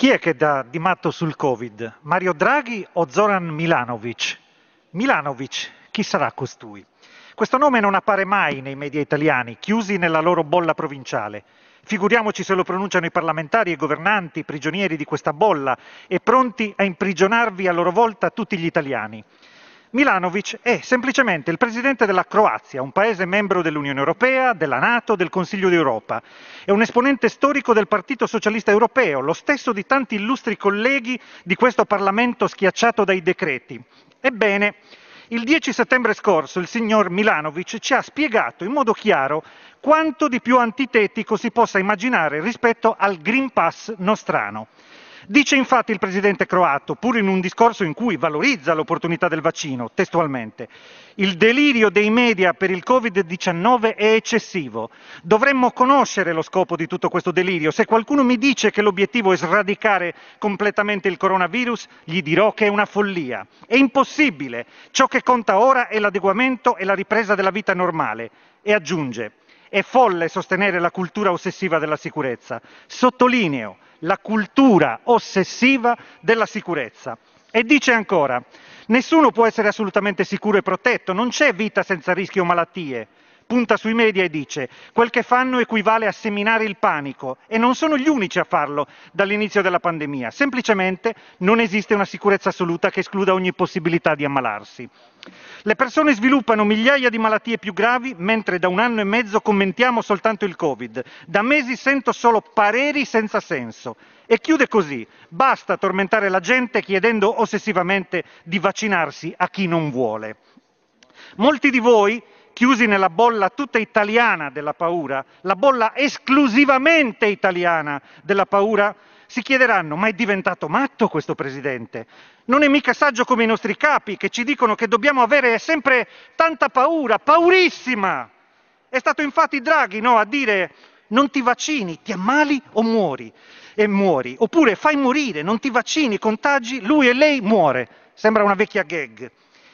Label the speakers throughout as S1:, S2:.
S1: Chi è che dà di matto sul Covid? Mario Draghi o Zoran Milanovic? Milanovic, chi sarà costui? Questo nome non appare mai nei media italiani, chiusi nella loro bolla provinciale. Figuriamoci se lo pronunciano i parlamentari e i governanti, prigionieri di questa bolla e pronti a imprigionarvi a loro volta tutti gli italiani. Milanovic è semplicemente il presidente della Croazia, un paese membro dell'Unione Europea, della Nato, del Consiglio d'Europa. È un esponente storico del Partito Socialista Europeo, lo stesso di tanti illustri colleghi di questo Parlamento schiacciato dai decreti. Ebbene, il 10 settembre scorso il signor Milanovic ci ha spiegato in modo chiaro quanto di più antitetico si possa immaginare rispetto al Green Pass nostrano. Dice infatti il presidente croato, pur in un discorso in cui valorizza l'opportunità del vaccino, testualmente, il delirio dei media per il Covid-19 è eccessivo. Dovremmo conoscere lo scopo di tutto questo delirio. Se qualcuno mi dice che l'obiettivo è sradicare completamente il coronavirus, gli dirò che è una follia. È impossibile. Ciò che conta ora è l'adeguamento e la ripresa della vita normale. E aggiunge, è folle sostenere la cultura ossessiva della sicurezza. Sottolineo, la cultura ossessiva della sicurezza. E dice ancora, nessuno può essere assolutamente sicuro e protetto, non c'è vita senza rischio o malattie punta sui media e dice quel che fanno equivale a seminare il panico e non sono gli unici a farlo dall'inizio della pandemia, semplicemente non esiste una sicurezza assoluta che escluda ogni possibilità di ammalarsi. Le persone sviluppano migliaia di malattie più gravi mentre da un anno e mezzo commentiamo soltanto il Covid, da mesi sento solo pareri senza senso. E chiude così, basta tormentare la gente chiedendo ossessivamente di vaccinarsi a chi non vuole. Molti di voi chiusi nella bolla tutta italiana della paura, la bolla esclusivamente italiana della paura, si chiederanno ma è diventato matto questo presidente? Non è mica saggio come i nostri capi che ci dicono che dobbiamo avere sempre tanta paura, paurissima. È stato infatti Draghi no, a dire non ti vaccini, ti ammali o muori e muori, oppure fai morire, non ti vaccini, contagi, lui e lei muore. Sembra una vecchia gag.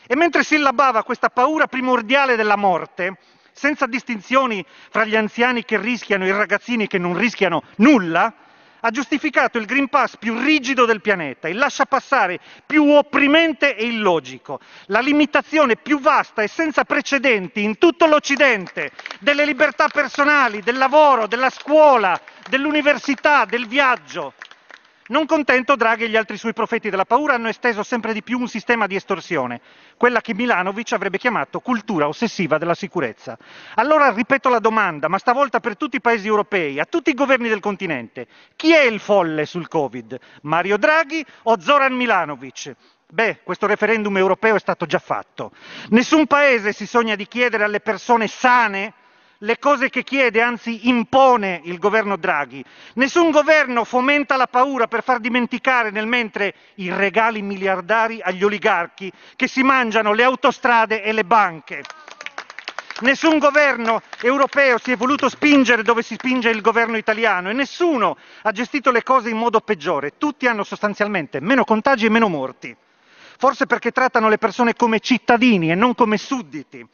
S1: E mentre sillabava questa paura primordiale della morte, senza distinzioni fra gli anziani che rischiano e i ragazzini che non rischiano nulla, ha giustificato il Green Pass più rigido del pianeta, il lascia passare più opprimente e illogico, la limitazione più vasta e senza precedenti in tutto l'Occidente delle libertà personali, del lavoro, della scuola, dell'università, del viaggio. Non contento, Draghi e gli altri suoi profeti della paura hanno esteso sempre di più un sistema di estorsione, quella che Milanovic avrebbe chiamato cultura ossessiva della sicurezza. Allora ripeto la domanda, ma stavolta per tutti i paesi europei, a tutti i governi del continente, chi è il folle sul Covid? Mario Draghi o Zoran Milanovic? Beh, questo referendum europeo è stato già fatto. Nessun paese si sogna di chiedere alle persone sane le cose che chiede, anzi impone il governo Draghi. Nessun governo fomenta la paura per far dimenticare nel mentre i regali miliardari agli oligarchi che si mangiano le autostrade e le banche. Nessun governo europeo si è voluto spingere dove si spinge il governo italiano e nessuno ha gestito le cose in modo peggiore. Tutti hanno sostanzialmente meno contagi e meno morti. Forse perché trattano le persone come cittadini e non come sudditi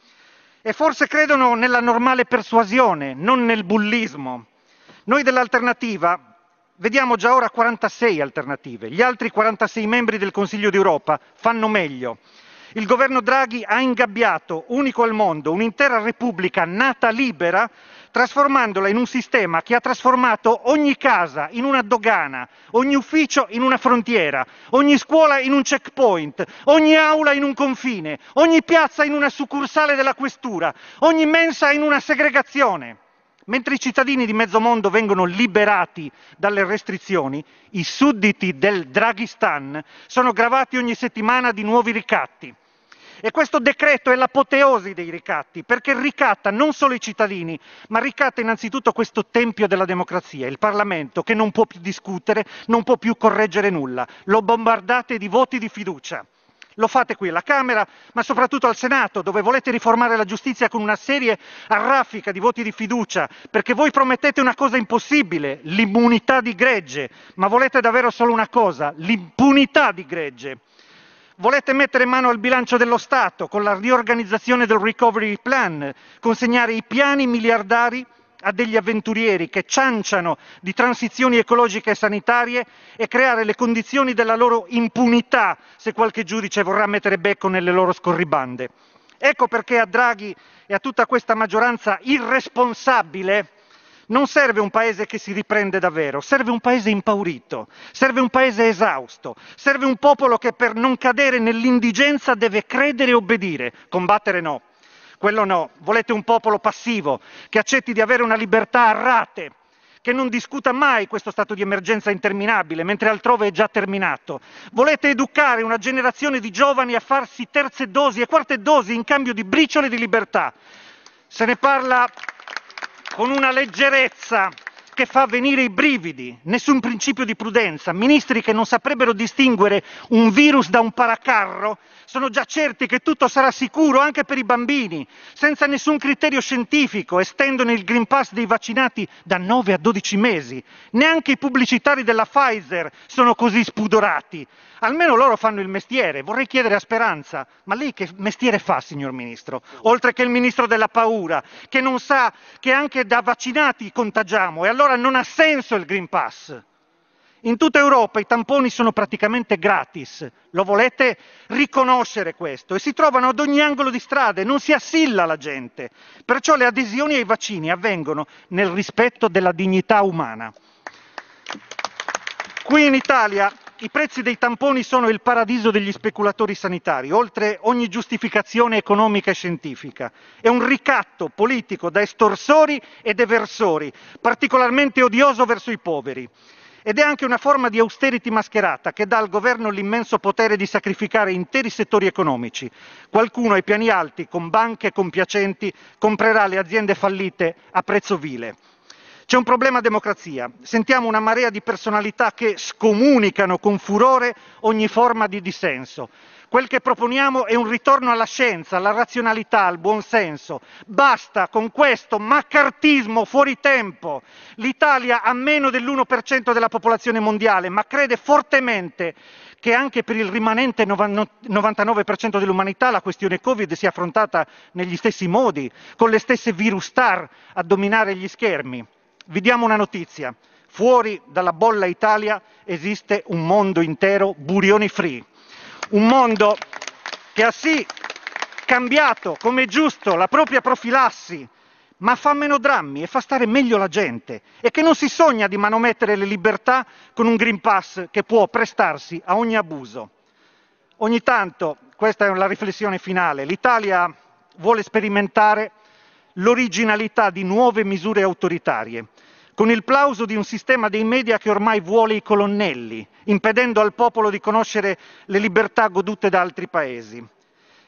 S1: e forse credono nella normale persuasione, non nel bullismo. Noi dell'alternativa vediamo già ora 46 alternative, gli altri 46 membri del Consiglio d'Europa fanno meglio. Il governo Draghi ha ingabbiato, unico al mondo, un'intera repubblica nata libera, trasformandola in un sistema che ha trasformato ogni casa in una dogana, ogni ufficio in una frontiera, ogni scuola in un checkpoint, ogni aula in un confine, ogni piazza in una succursale della questura, ogni mensa in una segregazione. Mentre i cittadini di mezzo mondo vengono liberati dalle restrizioni, i sudditi del Draghistan sono gravati ogni settimana di nuovi ricatti. E questo decreto è l'apoteosi dei ricatti, perché ricatta non solo i cittadini, ma ricatta innanzitutto questo tempio della democrazia, il Parlamento, che non può più discutere, non può più correggere nulla. Lo bombardate di voti di fiducia. Lo fate qui alla Camera, ma soprattutto al Senato, dove volete riformare la giustizia con una serie a raffica di voti di fiducia, perché voi promettete una cosa impossibile, l'immunità di gregge, ma volete davvero solo una cosa, l'impunità di gregge. Volete mettere mano al bilancio dello Stato con la riorganizzazione del recovery plan, consegnare i piani miliardari a degli avventurieri che cianciano di transizioni ecologiche e sanitarie e creare le condizioni della loro impunità se qualche giudice vorrà mettere becco nelle loro scorribande. Ecco perché a Draghi e a tutta questa maggioranza irresponsabile non serve un paese che si riprende davvero, serve un paese impaurito, serve un paese esausto, serve un popolo che per non cadere nell'indigenza deve credere e obbedire, combattere no. Quello no, volete un popolo passivo che accetti di avere una libertà a rate, che non discuta mai questo stato di emergenza interminabile, mentre altrove è già terminato. Volete educare una generazione di giovani a farsi terze dosi e quarte dosi in cambio di briciole di libertà. Se ne parla con una leggerezza che fa venire i brividi, nessun principio di prudenza, ministri che non saprebbero distinguere un virus da un paracarro, sono già certi che tutto sarà sicuro anche per i bambini, senza nessun criterio scientifico, estendono il Green Pass dei vaccinati da 9 a 12 mesi. Neanche i pubblicitari della Pfizer sono così spudorati. Almeno loro fanno il mestiere. Vorrei chiedere a Speranza, ma lei che mestiere fa, signor Ministro? Oltre che il Ministro della Paura, che non sa che anche da vaccinati contagiamo. E allora allora non ha senso il Green Pass. In tutta Europa i tamponi sono praticamente gratis, lo volete riconoscere questo, e si trovano ad ogni angolo di strade, non si assilla la gente. Perciò le adesioni ai vaccini avvengono nel rispetto della dignità umana. Qui in Italia i prezzi dei tamponi sono il paradiso degli speculatori sanitari, oltre ogni giustificazione economica e scientifica. È un ricatto politico da estorsori e eversori, particolarmente odioso verso i poveri. Ed è anche una forma di austerity mascherata che dà al governo l'immenso potere di sacrificare interi settori economici. Qualcuno ai piani alti, con banche compiacenti, comprerà le aziende fallite a prezzo vile. C'è un problema democrazia. Sentiamo una marea di personalità che scomunicano con furore ogni forma di dissenso. Quel che proponiamo è un ritorno alla scienza, alla razionalità, al buonsenso. Basta con questo maccartismo fuori tempo. L'Italia ha meno dell'1% della popolazione mondiale, ma crede fortemente che anche per il rimanente 99% dell'umanità la questione Covid sia affrontata negli stessi modi, con le stesse virus star a dominare gli schermi. Vi diamo una notizia. Fuori dalla bolla Italia esiste un mondo intero burioni free. Un mondo che ha sì cambiato, come è giusto, la propria profilassi, ma fa meno drammi e fa stare meglio la gente e che non si sogna di manomettere le libertà con un Green Pass che può prestarsi a ogni abuso. Ogni tanto, questa è la riflessione finale, l'Italia vuole sperimentare l'originalità di nuove misure autoritarie con il plauso di un sistema dei media che ormai vuole i colonnelli, impedendo al popolo di conoscere le libertà godute da altri paesi.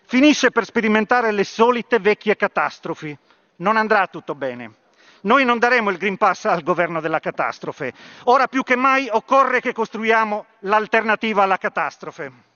S1: Finisce per sperimentare le solite vecchie catastrofi. Non andrà tutto bene. Noi non daremo il Green Pass al governo della catastrofe. Ora più che mai occorre che costruiamo l'alternativa alla catastrofe.